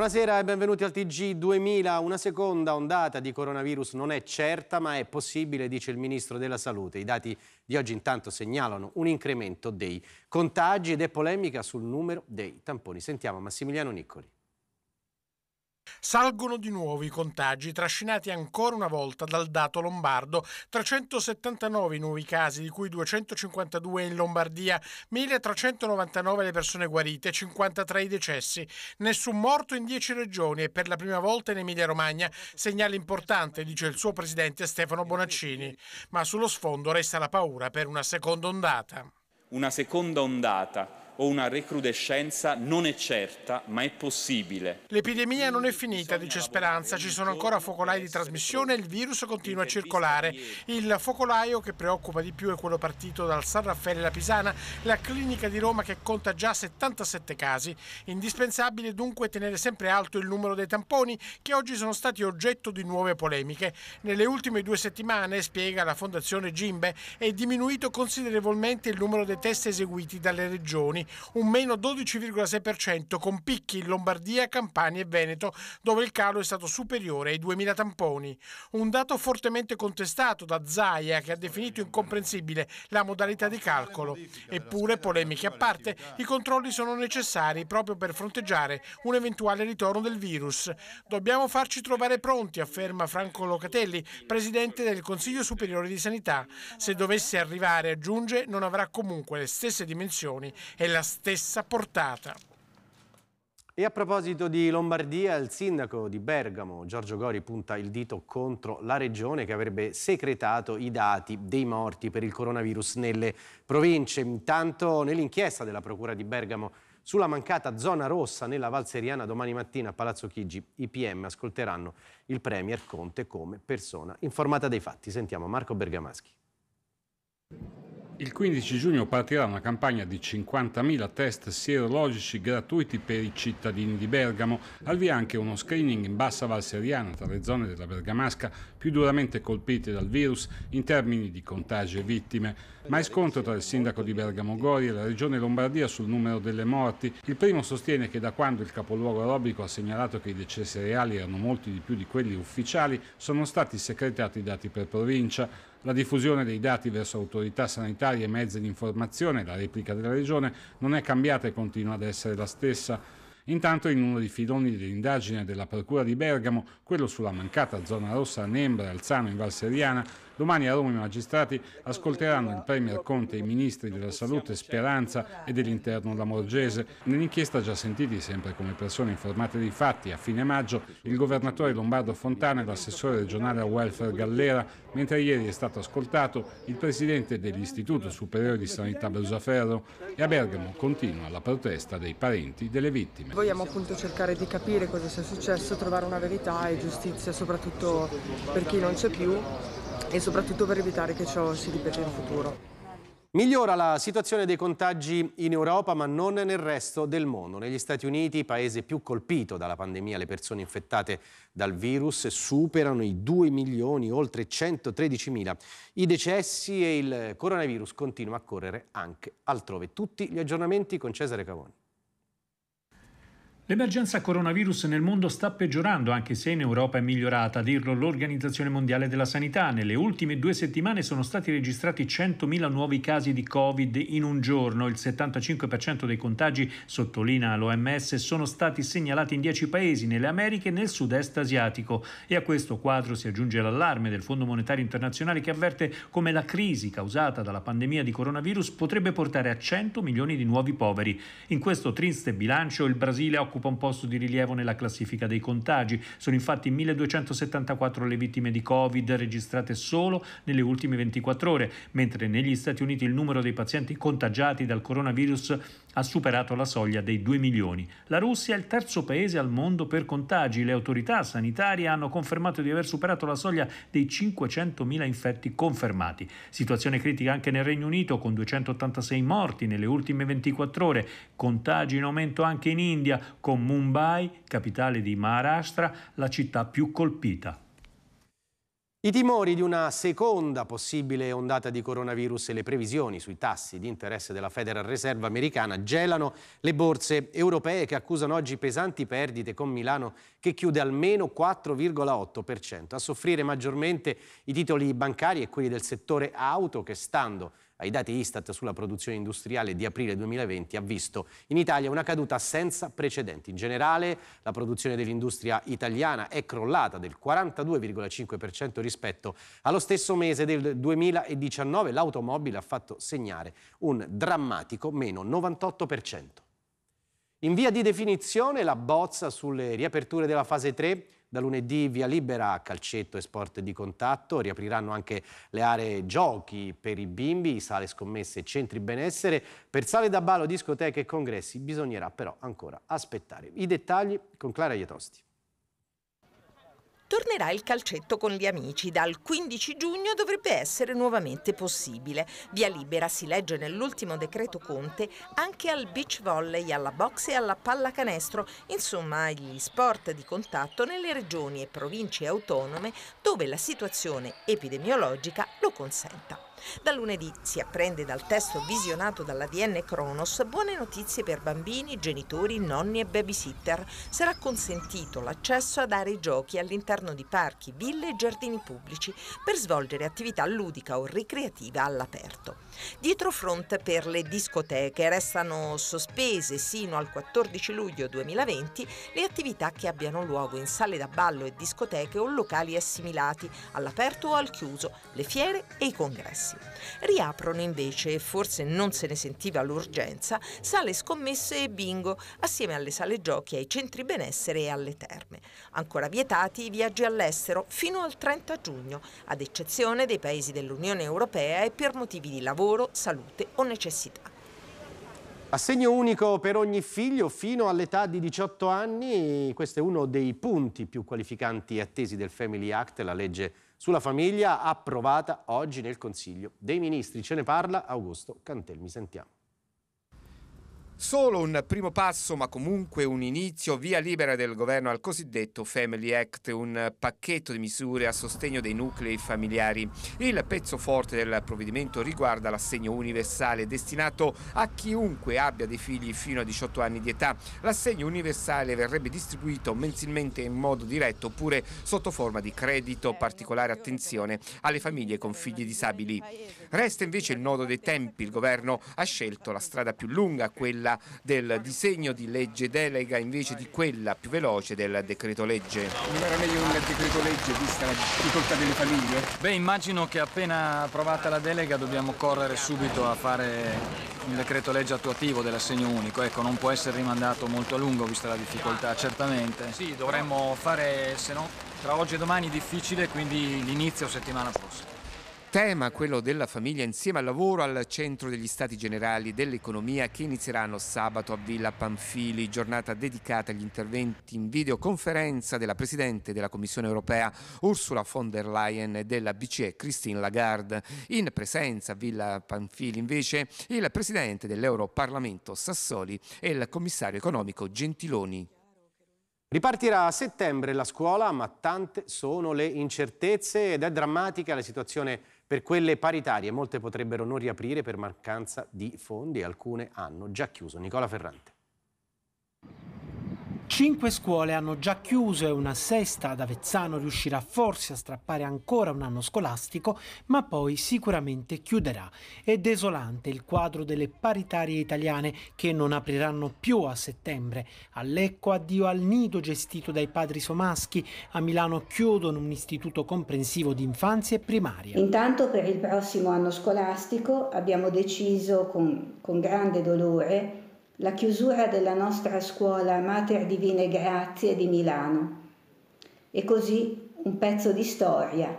Buonasera e benvenuti al TG2000. Una seconda ondata di coronavirus non è certa ma è possibile, dice il Ministro della Salute. I dati di oggi intanto segnalano un incremento dei contagi ed è polemica sul numero dei tamponi. Sentiamo Massimiliano Niccoli. Salgono di nuovo i contagi, trascinati ancora una volta dal dato lombardo. 379 nuovi casi, di cui 252 in Lombardia, 1399 le persone guarite, 53 i decessi. Nessun morto in 10 regioni e per la prima volta in Emilia-Romagna. Segnale importante, dice il suo presidente Stefano Bonaccini. Ma sullo sfondo resta la paura per una seconda ondata. Una seconda ondata o una recrudescenza non è certa, ma è possibile. L'epidemia non è finita, dice Speranza, ci sono ancora focolai di trasmissione e il virus continua a circolare. Il focolaio che preoccupa di più è quello partito dal San Raffaele La Pisana, la clinica di Roma che conta già 77 casi. Indispensabile dunque tenere sempre alto il numero dei tamponi che oggi sono stati oggetto di nuove polemiche. Nelle ultime due settimane, spiega la Fondazione Gimbe, è diminuito considerevolmente il numero dei test eseguiti dalle regioni un meno 12,6%, con picchi in Lombardia, Campania e Veneto, dove il calo è stato superiore ai 2.000 tamponi. Un dato fortemente contestato da Zaia, che ha definito incomprensibile la modalità di calcolo. Eppure, polemiche a parte, i controlli sono necessari proprio per fronteggiare un eventuale ritorno del virus. Dobbiamo farci trovare pronti, afferma Franco Locatelli, presidente del Consiglio Superiore di Sanità. Se dovesse arrivare, aggiunge, non avrà comunque le stesse dimensioni e della stessa portata. E a proposito di Lombardia, il sindaco di Bergamo, Giorgio Gori, punta il dito contro la regione che avrebbe secretato i dati dei morti per il coronavirus nelle province. Intanto nell'inchiesta della Procura di Bergamo sulla mancata zona rossa nella Valseriana domani mattina a Palazzo Chigi, i PM ascolteranno il Premier Conte come persona informata dei fatti. Sentiamo Marco Bergamaschi. Il 15 giugno partirà una campagna di 50.000 test sierologici gratuiti per i cittadini di Bergamo, al via anche uno screening in bassa Val Seriana tra le zone della Bergamasca più duramente colpite dal virus in termini di contagi e vittime. Ma è scontro tra il sindaco di Bergamo Gori e la regione Lombardia sul numero delle morti. Il primo sostiene che da quando il capoluogo aerobico ha segnalato che i decessi reali erano molti di più di quelli ufficiali, sono stati secretati i dati per provincia. La diffusione dei dati verso autorità sanitarie e mezzi di informazione, la replica della Regione, non è cambiata e continua ad essere la stessa. Intanto in uno dei filoni dell'indagine della Procura di Bergamo, quello sulla mancata zona rossa a Nembra, Alzano in Valseriana, Domani a Roma i magistrati ascolteranno il Premier Conte e i ministri della Salute Speranza e dell'Interno Lamorgese. Nell'inchiesta già sentiti sempre come persone informate dei fatti, a fine maggio il governatore Lombardo Fontana e l'assessore regionale al welfare Gallera, mentre ieri è stato ascoltato il presidente dell'Istituto Superiore di Sanità Brusaferro e a Bergamo continua la protesta dei parenti delle vittime. Vogliamo appunto cercare di capire cosa sia successo, trovare una verità e giustizia soprattutto per chi non c'è più e soprattutto per evitare che ciò si ripeta in futuro. Migliora la situazione dei contagi in Europa ma non nel resto del mondo. Negli Stati Uniti, paese più colpito dalla pandemia, le persone infettate dal virus superano i 2 milioni, oltre 113 mila. I decessi e il coronavirus continua a correre anche altrove. Tutti gli aggiornamenti con Cesare Cavoni. L'emergenza coronavirus nel mondo sta peggiorando, anche se in Europa è migliorata. A dirlo l'Organizzazione Mondiale della Sanità, nelle ultime due settimane sono stati registrati 100.000 nuovi casi di Covid in un giorno. Il 75% dei contagi, sottolinea l'OMS, sono stati segnalati in 10 paesi, nelle Americhe e nel sud-est asiatico. E a questo quadro si aggiunge l'allarme del Fondo Monetario Internazionale che avverte come la crisi causata dalla pandemia di coronavirus potrebbe portare a 100 milioni di nuovi poveri. In questo triste bilancio il Brasile ha occupato occupa un posto di rilievo nella classifica dei contagi. Sono infatti 1274 le vittime di Covid registrate solo nelle ultime 24 ore, mentre negli Stati Uniti il numero dei pazienti contagiati dal coronavirus ha superato la soglia dei 2 milioni. La Russia è il terzo paese al mondo per contagi. Le autorità sanitarie hanno confermato di aver superato la soglia dei 500.000 infetti confermati. Situazione critica anche nel Regno Unito con 286 morti nelle ultime 24 ore, contagi in aumento anche in India, Con con Mumbai, capitale di Maharashtra, la città più colpita. I timori di una seconda possibile ondata di coronavirus e le previsioni sui tassi di interesse della Federal Reserve americana gelano le borse europee che accusano oggi pesanti perdite con Milano che chiude almeno 4,8%. A soffrire maggiormente i titoli bancari e quelli del settore auto che stando ai dati Istat sulla produzione industriale di aprile 2020 ha visto in Italia una caduta senza precedenti. In generale la produzione dell'industria italiana è crollata del 42,5% rispetto allo stesso mese del 2019. L'automobile ha fatto segnare un drammatico meno 98%. In via di definizione la bozza sulle riaperture della fase 3 da lunedì via libera a calcetto e sport di contatto, riapriranno anche le aree giochi per i bimbi, sale scommesse e centri benessere, per sale da ballo, discoteche e congressi bisognerà però ancora aspettare. I dettagli con Clara Ietosti tornerà il calcetto con gli amici. Dal 15 giugno dovrebbe essere nuovamente possibile. Via libera si legge nell'ultimo decreto Conte anche al beach volley, alla boxe e alla pallacanestro, insomma agli sport di contatto nelle regioni e province autonome dove la situazione epidemiologica lo consenta. Da lunedì si apprende dal testo visionato dall'ADN Cronos buone notizie per bambini, genitori, nonni e babysitter. Sarà consentito l'accesso ad aree giochi all'interno di parchi, ville e giardini pubblici per svolgere attività ludica o ricreativa all'aperto. Dietro fronte per le discoteche restano sospese sino al 14 luglio 2020 le attività che abbiano luogo in sale da ballo e discoteche o locali assimilati, all'aperto o al chiuso, le fiere e i congressi interessi. Riaprono invece, e forse non se ne sentiva l'urgenza, sale scommesse e bingo, assieme alle sale giochi, ai centri benessere e alle terme. Ancora vietati i viaggi all'estero fino al 30 giugno, ad eccezione dei paesi dell'Unione Europea e per motivi di lavoro, salute o necessità. Assegno unico per ogni figlio fino all'età di 18 anni, questo è uno dei punti più qualificanti e attesi del Family Act, la legge sulla famiglia approvata oggi nel Consiglio dei Ministri. Ce ne parla Augusto Cantelmi, sentiamo. Solo un primo passo, ma comunque un inizio, via libera del governo al cosiddetto Family Act, un pacchetto di misure a sostegno dei nuclei familiari. Il pezzo forte del provvedimento riguarda l'assegno universale destinato a chiunque abbia dei figli fino a 18 anni di età. L'assegno universale verrebbe distribuito mensilmente in modo diretto oppure sotto forma di credito, particolare attenzione alle famiglie con figli disabili. Resta invece il nodo dei tempi, il governo ha scelto la strada più lunga, quella quella del disegno di legge delega invece di quella più veloce del decreto legge. Non era meglio un decreto legge vista la difficoltà delle famiglie? Beh immagino che appena approvata la delega dobbiamo correre subito a fare un decreto legge attuativo dell'assegno unico, ecco non può essere rimandato molto a lungo vista la difficoltà certamente. Sì, dovremmo fare se no tra oggi e domani difficile quindi l'inizio settimana prossima tema, quello della famiglia, insieme al lavoro al centro degli Stati Generali dell'Economia che inizieranno sabato a Villa Panfili, giornata dedicata agli interventi in videoconferenza della Presidente della Commissione Europea Ursula von der Leyen e della BCE Christine Lagarde. In presenza a Villa Panfili invece il Presidente dell'Europarlamento Sassoli e il Commissario economico Gentiloni. Ripartirà a settembre la scuola, ma tante sono le incertezze ed è drammatica la situazione per quelle paritarie molte potrebbero non riaprire per mancanza di fondi, e alcune hanno già chiuso. Nicola Ferrante. Cinque scuole hanno già chiuso e una sesta ad Avezzano riuscirà forse a strappare ancora un anno scolastico, ma poi sicuramente chiuderà. È desolante il quadro delle paritarie italiane che non apriranno più a settembre. A Lecco addio al nido gestito dai padri somaschi, a Milano chiudono un istituto comprensivo di infanzia e primaria. Intanto per il prossimo anno scolastico abbiamo deciso con, con grande dolore la chiusura della nostra scuola Mater Divine Grazie di Milano. E così un pezzo di storia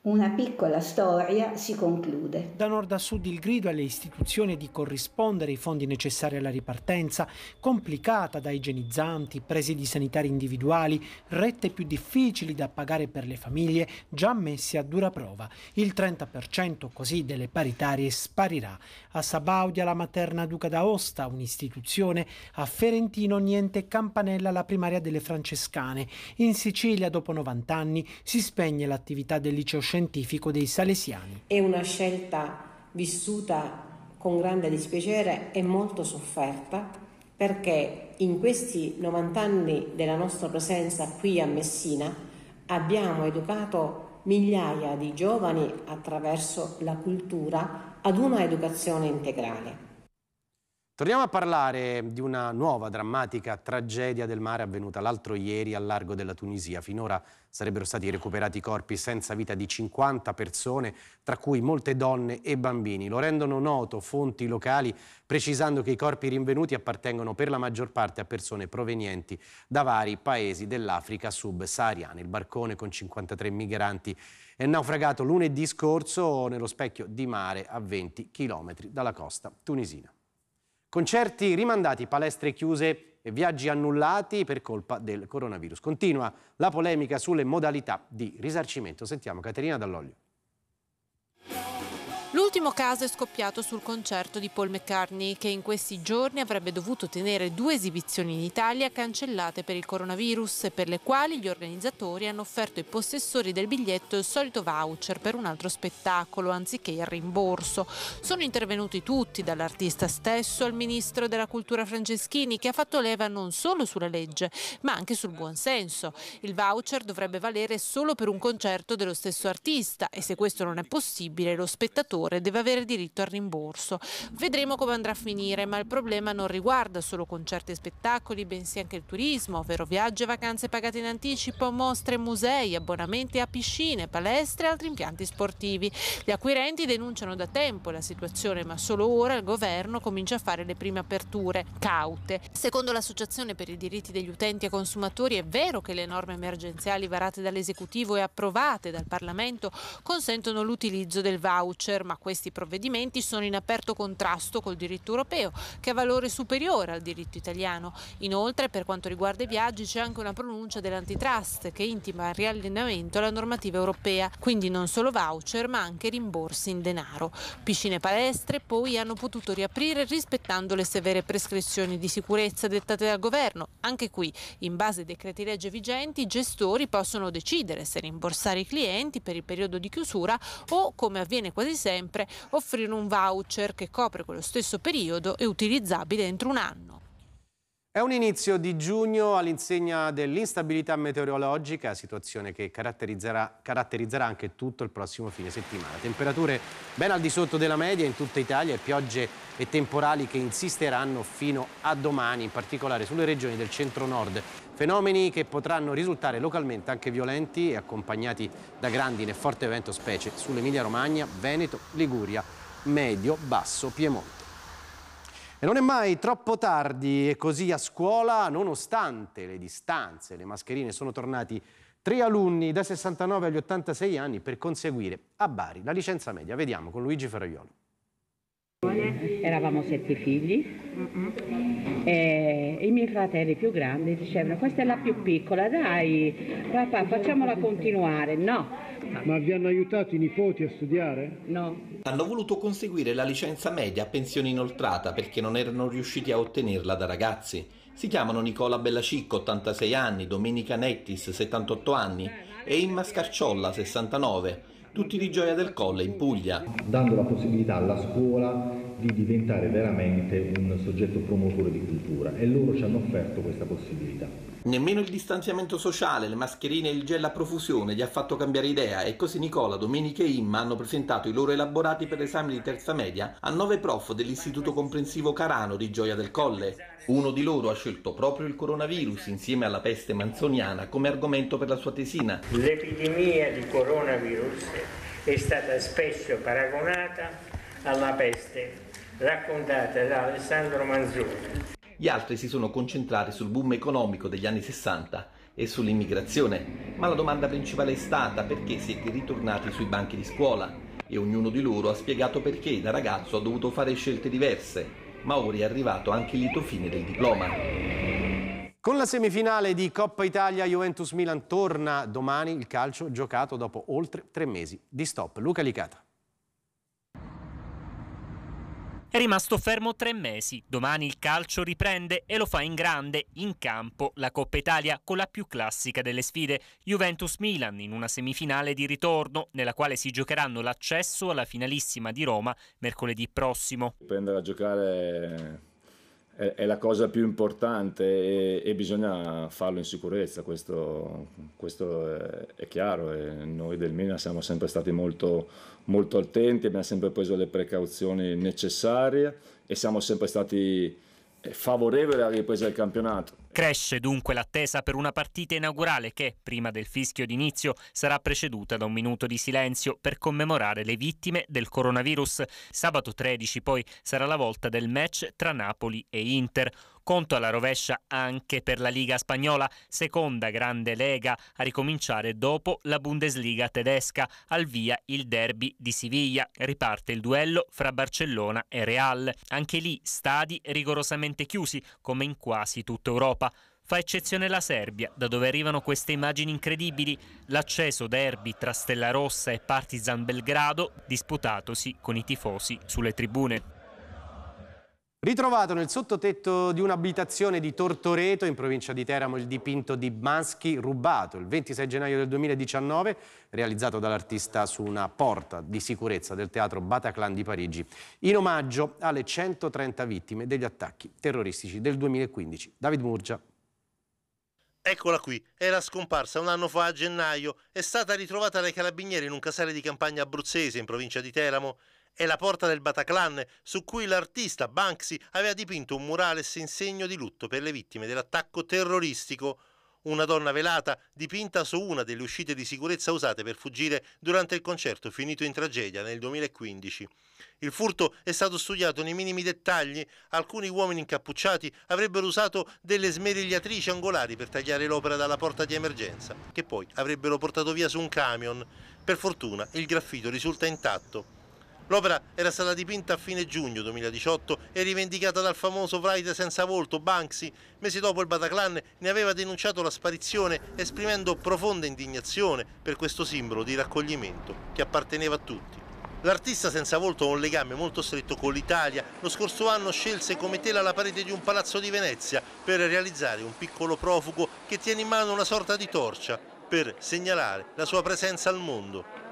una piccola storia si conclude. Da nord a sud il grido alle istituzioni di corrispondere i fondi necessari alla ripartenza, complicata da igienizzanti, presidi sanitari individuali, rette più difficili da pagare per le famiglie, già messe a dura prova. Il 30% così delle paritarie sparirà. A Sabaudia la materna Duca d'Aosta, un'istituzione, a Ferentino niente campanella la primaria delle Francescane. In Sicilia dopo 90 anni si spegne l'attività del liceo scientifico scientifico dei Salesiani. È una scelta vissuta con grande dispiacere e molto sofferta perché in questi 90 anni della nostra presenza qui a Messina abbiamo educato migliaia di giovani attraverso la cultura ad una educazione integrale. Torniamo a parlare di una nuova drammatica tragedia del mare avvenuta l'altro ieri al largo della Tunisia. Finora sarebbero stati recuperati i corpi senza vita di 50 persone, tra cui molte donne e bambini. Lo rendono noto fonti locali precisando che i corpi rinvenuti appartengono per la maggior parte a persone provenienti da vari paesi dell'Africa subsahariana. Il barcone con 53 migranti è naufragato lunedì scorso nello specchio di mare a 20 km dalla costa tunisina. Concerti rimandati, palestre chiuse e viaggi annullati per colpa del coronavirus. Continua la polemica sulle modalità di risarcimento. Sentiamo Caterina Dall'Oglio. L'ultimo caso è scoppiato sul concerto di Paul McCartney, che in questi giorni avrebbe dovuto tenere due esibizioni in Italia cancellate per il coronavirus e per le quali gli organizzatori hanno offerto ai possessori del biglietto il solito voucher per un altro spettacolo, anziché il rimborso. Sono intervenuti tutti, dall'artista stesso al ministro della cultura Franceschini, che ha fatto leva non solo sulla legge, ma anche sul buonsenso. Il voucher dovrebbe valere solo per un concerto dello stesso artista e se questo non è possibile lo spettatore consumatore deve avere diritto al rimborso. Vedremo come andrà a finire, ma il problema non riguarda solo concerti e spettacoli, bensì anche il turismo, ovvero viaggi e vacanze pagate in anticipo, mostre musei, abbonamenti a piscine, palestre e altri impianti sportivi. Gli acquirenti denunciano da tempo la situazione, ma solo ora il governo comincia a fare le prime aperture caute. Secondo l'Associazione per i diritti degli utenti e consumatori è vero che le norme emergenziali varate dall'esecutivo e approvate dal Parlamento consentono l'utilizzo del voucher, conferma questi provvedimenti sono in aperto contrasto col diritto europeo, che ha valore superiore al diritto italiano. Inoltre, per quanto riguarda i viaggi, c'è anche una pronuncia dell'antitrust che intima il riallineamento alla normativa europea, quindi non solo voucher ma anche rimborsi in denaro. Piscine e palestre poi hanno potuto riaprire rispettando le severe prescrizioni di sicurezza dettate dal governo. Anche qui, in base ai decreti legge vigenti, i gestori possono decidere se rimborsare i clienti per il periodo di chiusura o, come avviene quasi sempre, sempre, offrire un voucher che copre quello stesso periodo e utilizzabile entro un anno. È un inizio di giugno all'insegna dell'instabilità meteorologica, situazione che caratterizzerà, caratterizzerà, anche tutto il prossimo fine settimana. Temperature ben al di sotto della media in tutta Italia e piogge e temporali che insisteranno fino a domani, in particolare sulle regioni del centro-nord fenomeni che potranno risultare localmente anche violenti e accompagnati da grandine e forte vento specie sull'Emilia Romagna, Veneto, Liguria, Medio, Basso, Piemonte. E non è mai troppo tardi e così a scuola, nonostante le distanze, le mascherine, sono tornati tre alunni da 69 agli 86 anni per conseguire a Bari la licenza media. Vediamo con Luigi Ferraiolo. Eravamo sette figli e eh, i miei fratelli più grandi dicevano questa è la più piccola, dai papà facciamola continuare, no. Ma vi hanno aiutato i nipoti a studiare? No. Hanno voluto conseguire la licenza media a pensione inoltrata perché non erano riusciti a ottenerla da ragazzi. Si chiamano Nicola Bellacicco, 86 anni, Domenica Nettis, 78 anni e Imma Scarciolla, 69 tutti di Gioia del Colle in Puglia. Dando la possibilità alla scuola di diventare veramente un soggetto promotore di cultura e loro ci hanno offerto questa possibilità. Nemmeno il distanziamento sociale, le mascherine e il gel a profusione gli ha fatto cambiare idea e così Nicola, Domenica e Imma hanno presentato i loro elaborati per l'esame di terza media a nove prof dell'Istituto Comprensivo Carano di Gioia del Colle. Uno di loro ha scelto proprio il coronavirus insieme alla peste manzoniana come argomento per la sua tesina. L'epidemia di coronavirus è stata spesso paragonata alla peste raccontata da Alessandro Manzoni. Gli altri si sono concentrati sul boom economico degli anni 60 e sull'immigrazione, ma la domanda principale è stata perché siete ritornati sui banchi di scuola e ognuno di loro ha spiegato perché da ragazzo ha dovuto fare scelte diverse, ma ora è arrivato anche il lito fine del diploma. Con la semifinale di Coppa Italia Juventus Milan torna domani il calcio giocato dopo oltre tre mesi di stop. Luca Licata. È rimasto fermo tre mesi. Domani il calcio riprende e lo fa in grande, in campo, la Coppa Italia con la più classica delle sfide, Juventus-Milan, in una semifinale di ritorno, nella quale si giocheranno l'accesso alla finalissima di Roma mercoledì prossimo. Prendere a giocare è, la cosa più importante e, e bisogna farlo in sicurezza, questo, questo è, è, chiaro. E noi del Mina siamo sempre stati molto, molto attenti, abbiamo sempre preso le precauzioni necessarie e siamo sempre stati eh, favorevoli alla ripresa del campionato Cresce dunque l'attesa per una partita inaugurale che, prima del fischio d'inizio, sarà preceduta da un minuto di silenzio per commemorare le vittime del coronavirus. Sabato 13 poi sarà la volta del match tra Napoli e Inter. Conto alla rovescia anche per la Liga spagnola, seconda grande lega a ricominciare dopo la Bundesliga tedesca. Al via il derby di Siviglia. Riparte il duello fra Barcellona e Real. Anche lì stadi rigorosamente chiusi, come in quasi tutta Europa. Fa eccezione la Serbia, da dove arrivano queste immagini incredibili, l'acceso derby tra Stella Rossa e Partizan Belgrado, disputatosi con i tifosi sulle tribune. Ritrovato nel sottotetto di un'abitazione di Tortoreto, in provincia di Teramo, il dipinto di Bansky rubato il 26 gennaio del 2019, realizzato dall'artista su una porta di sicurezza del teatro Bataclan di Parigi, in omaggio alle 130 vittime degli attacchi terroristici del 2015. David Murgia. Eccola qui, era scomparsa un anno fa a gennaio, è stata ritrovata dai carabinieri in un casale di campagna abruzzese in provincia di Teramo è la porta del Bataclan su cui l'artista Banksy aveva dipinto un murales in segno di lutto per le vittime dell'attacco terroristico. Una donna velata dipinta su una delle uscite di sicurezza usate per fuggire durante il concerto finito in tragedia nel 2015. Il furto è stato studiato nei minimi dettagli. Alcuni uomini incappucciati avrebbero usato delle smerigliatrici angolari per tagliare l'opera dalla porta di emergenza, che poi avrebbero portato via su un camion. Per fortuna il graffito risulta intatto. L'opera era stata dipinta a fine giugno 2018 e rivendicata dal famoso fraide senza volto Banksy. Mesi dopo il Bataclan ne aveva denunciato la sparizione esprimendo profonda indignazione per questo simbolo di raccoglimento che apparteneva a tutti. L'artista senza volto ha un legame molto stretto con l'Italia. Lo scorso anno scelse come tela la parete di un palazzo di Venezia per realizzare un piccolo profugo che tiene in mano una sorta di torcia per segnalare la sua presenza al mondo.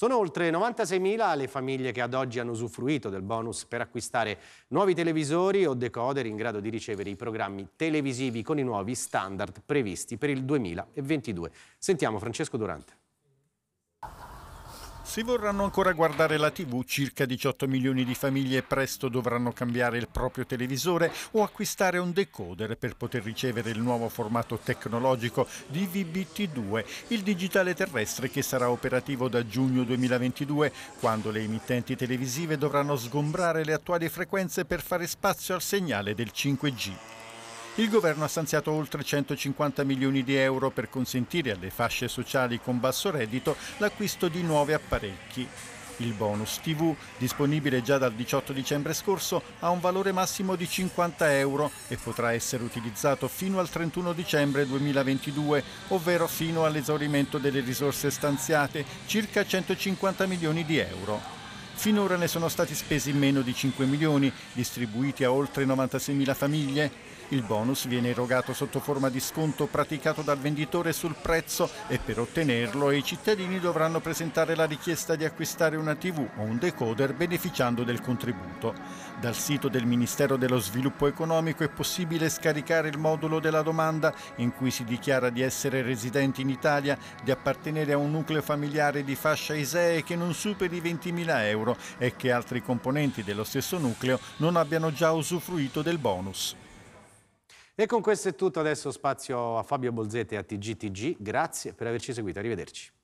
Sono oltre 96.000 le famiglie che ad oggi hanno usufruito del bonus per acquistare nuovi televisori o decoder in grado di ricevere i programmi televisivi con i nuovi standard previsti per il 2022. Sentiamo Francesco Durante. Si vorranno ancora guardare la TV, circa 18 milioni di famiglie presto dovranno cambiare il proprio televisore o acquistare un decoder per poter ricevere il nuovo formato tecnologico DVB-T2, il digitale terrestre che sarà operativo da giugno 2022, quando le emittenti televisive dovranno sgombrare le attuali frequenze per fare spazio al segnale del 5G. Il governo ha stanziato oltre 150 milioni di euro per consentire alle fasce sociali con basso reddito l'acquisto di nuovi apparecchi. Il bonus TV, disponibile già dal 18 dicembre scorso, ha un valore massimo di 50 euro e potrà essere utilizzato fino al 31 dicembre 2022, ovvero fino all'esaurimento delle risorse stanziate, circa 150 milioni di euro. Finora ne sono stati spesi meno di 5 milioni, distribuiti a oltre 96.000 famiglie. Il bonus viene erogato sotto forma di sconto praticato dal venditore sul prezzo e per ottenerlo i cittadini dovranno presentare la richiesta di acquistare una TV o un decoder beneficiando del contributo. Dal sito del Ministero dello Sviluppo Economico è possibile scaricare il modulo della domanda in cui si dichiara di essere residenti in Italia, di appartenere a un nucleo familiare di fascia ISEE che non superi i 20.000 euro e che altri componenti dello stesso nucleo non abbiano già usufruito del bonus. E con questo è tutto, adesso spazio a Fabio Bolzetti e a TGTG, grazie per averci seguito, arrivederci.